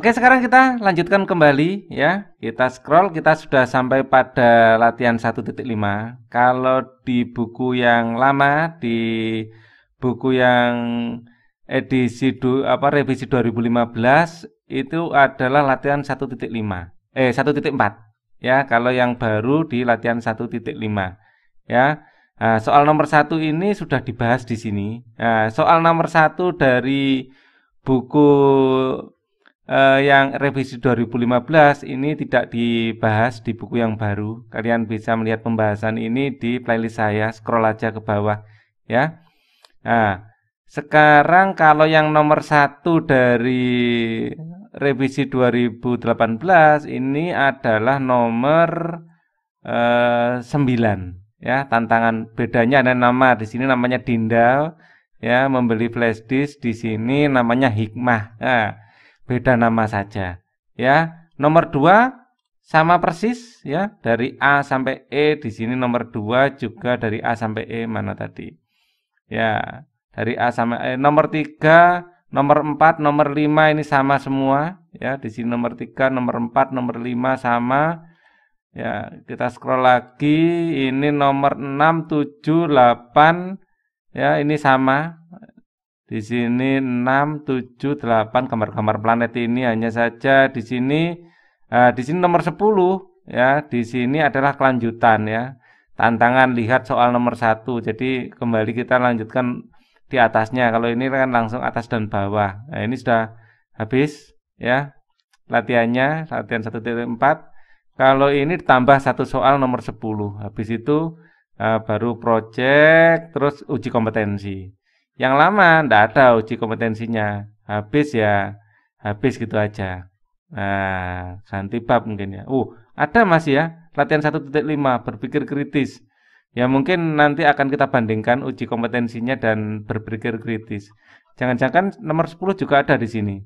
Oke, sekarang kita lanjutkan kembali ya. Kita scroll, kita sudah sampai pada latihan 1.5. Kalau di buku yang lama, di buku yang edisi du, apa revisi 2015 itu adalah latihan 1.5. Eh 1.4 ya, kalau yang baru di latihan 1.5 ya. Nah, soal nomor satu ini sudah dibahas di sini. Nah, soal nomor satu dari buku eh, yang revisi 2015 ini tidak dibahas di buku yang baru. Kalian bisa melihat pembahasan ini di playlist saya, scroll aja ke bawah ya. Nah, sekarang kalau yang nomor satu dari revisi 2018 ini adalah nomor eh, 9 ya tantangan bedanya ada nama di sini namanya Dindal ya membeli flash disk di sini namanya Hikmah nah, beda nama saja ya nomor 2 sama persis ya dari A sampai E di sini nomor 2 juga dari A sampai E mana tadi ya dari A sampai E nomor 3 nomor 4 nomor 5 ini sama semua ya di sini nomor 3 nomor 4 nomor 5 sama ya kita scroll lagi ini nomor 6 7 8 ya ini sama di sini 6, 7, 8 gambar-gambar planet ini hanya saja di sini uh, di sini nomor 10 ya. Di sini adalah kelanjutan ya. Tantangan lihat soal nomor 1. Jadi kembali kita lanjutkan di atasnya. Kalau ini kan langsung atas dan bawah. Nah, ini sudah habis ya latihannya, latihan 1.4. Kalau ini ditambah satu soal nomor 10. Habis itu uh, baru project terus uji kompetensi. Yang lama tidak ada uji kompetensinya, habis ya, habis gitu aja. Nah, ganti bab mungkin ya. Uh, ada masih ya, latihan 1.5 berpikir kritis. Ya mungkin nanti akan kita bandingkan uji kompetensinya dan berpikir kritis. Jangan-jangan nomor 10 juga ada di sini.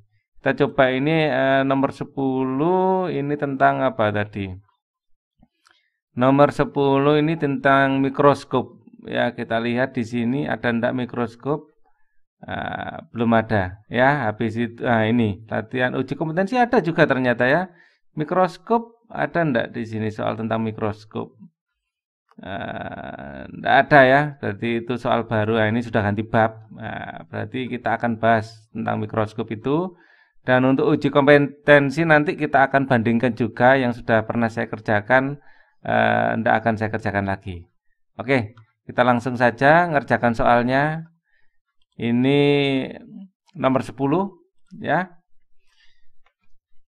Kita coba ini eh, nomor 10 ini tentang apa tadi? Nomor 10 ini tentang mikroskop. Ya, kita lihat di sini ada ndak mikroskop? uh, belum ada ya habis itu nah ini latihan uji kompetensi ada juga ternyata ya mikroskop ada ndak di sini soal tentang mikroskop uh, ada ya berarti itu soal baru nah, ini sudah ganti bab nah, berarti kita akan bahas tentang mikroskop itu dan untuk uji kompetensi nanti kita akan bandingkan juga yang sudah pernah saya kerjakan eh, akan saya kerjakan lagi. Oke, kita langsung saja ngerjakan soalnya. Ini nomor 10 ya.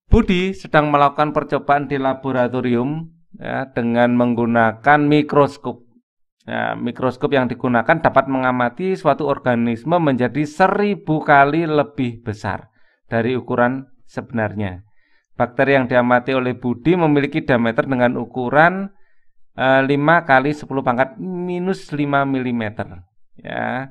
Budi sedang melakukan percobaan di laboratorium ya, dengan menggunakan mikroskop. Ya, mikroskop yang digunakan dapat mengamati suatu organisme menjadi seribu kali lebih besar dari ukuran sebenarnya. Bakteri yang diamati oleh Budi memiliki diameter dengan ukuran 5 eh, kali 10 pangkat minus 5 mm ya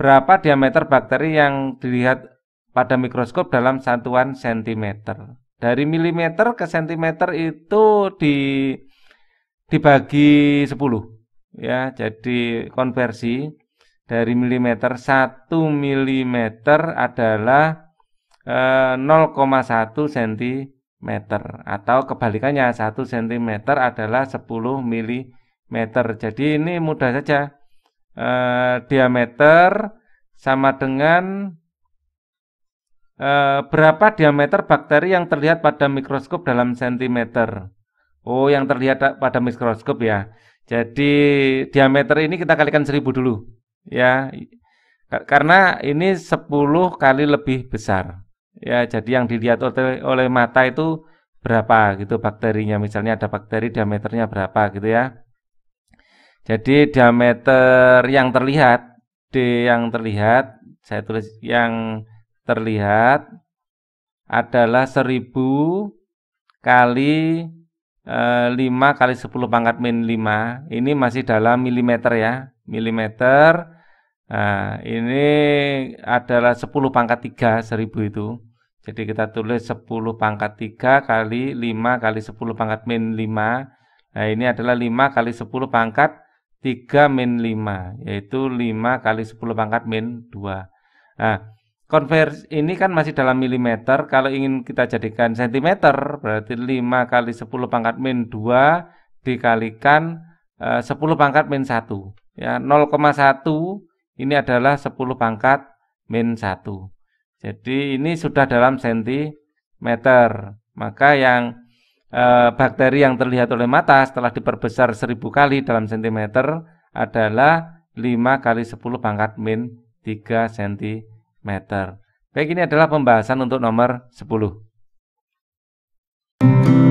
berapa diameter bakteri yang dilihat pada mikroskop dalam satuan sentimeter. Dari milimeter ke sentimeter itu di dibagi 10 ya. Jadi konversi dari milimeter 1 milimeter adalah eh, 0,1 cm atau kebalikannya 1 sentimeter adalah 10 milimeter. Jadi ini mudah saja eh, diameter sama dengan eh, berapa diameter bakteri yang terlihat pada mikroskop dalam sentimeter. Oh, yang terlihat pada mikroskop ya. Jadi diameter ini kita kalikan 1000 dulu ya. Karena ini 10 kali lebih besar. Ya, jadi yang dilihat oleh, oleh mata itu berapa gitu bakterinya. Misalnya ada bakteri diameternya berapa gitu ya. Jadi diameter yang terlihat D yang terlihat saya tulis yang terlihat adalah 1000 kali 5 eh, kali 10 pangkat min 5. Ini masih dalam milimeter ya, milimeter. Nah, ini adalah 10 pangkat 3 1000 itu. Jadi kita tulis 10 pangkat 3 kali 5 kali 10 pangkat min 5. Nah, ini adalah 5 kali 10 pangkat 3 min 5 yaitu 5 kali 10 pangkat min 2 nah konversi ini kan masih dalam milimeter kalau ingin kita jadikan sentimeter berarti 5 kali 10 pangkat min 2 dikalikan eh, 10 pangkat min 1 ya 0,1 ini adalah 10 pangkat min 1 jadi ini sudah dalam sentimeter maka yang e, bakteri yang terlihat oleh mata setelah diperbesar seribu kali dalam sentimeter adalah 5 kali 10 pangkat min 3 cm. Baik, ini adalah pembahasan untuk nomor 10.